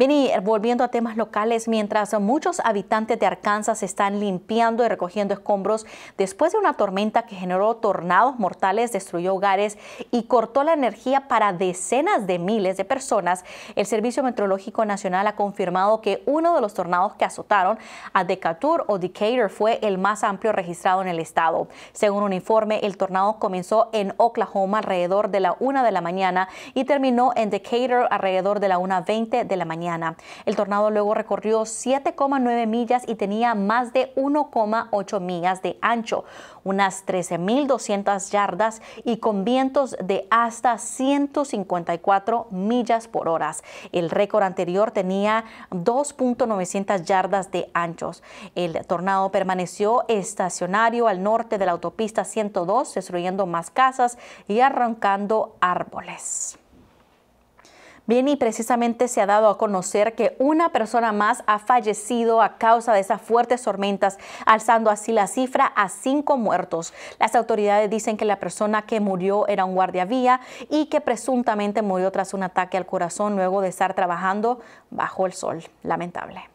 Bien, y volviendo a temas locales, mientras muchos habitantes de Arkansas están limpiando y recogiendo escombros después de una tormenta que generó tornados mortales, destruyó hogares y cortó la energía para decenas de miles de personas, el Servicio Meteorológico Nacional ha confirmado que uno de los tornados que azotaron a Decatur o Decatur fue el más amplio registrado en el estado. Según un informe, el tornado comenzó en Oklahoma alrededor de la 1 de la mañana y terminó en Decatur alrededor de la 1.20 de la mañana. El tornado luego recorrió 7,9 millas y tenía más de 1,8 millas de ancho, unas 13.200 yardas y con vientos de hasta 154 millas por hora. El récord anterior tenía 2.900 yardas de anchos. El tornado permaneció estacionario al norte de la autopista 102, destruyendo más casas y arrancando árboles. Bien, y precisamente se ha dado a conocer que una persona más ha fallecido a causa de esas fuertes tormentas, alzando así la cifra a cinco muertos. Las autoridades dicen que la persona que murió era un guardia vía y que presuntamente murió tras un ataque al corazón luego de estar trabajando bajo el sol. Lamentable.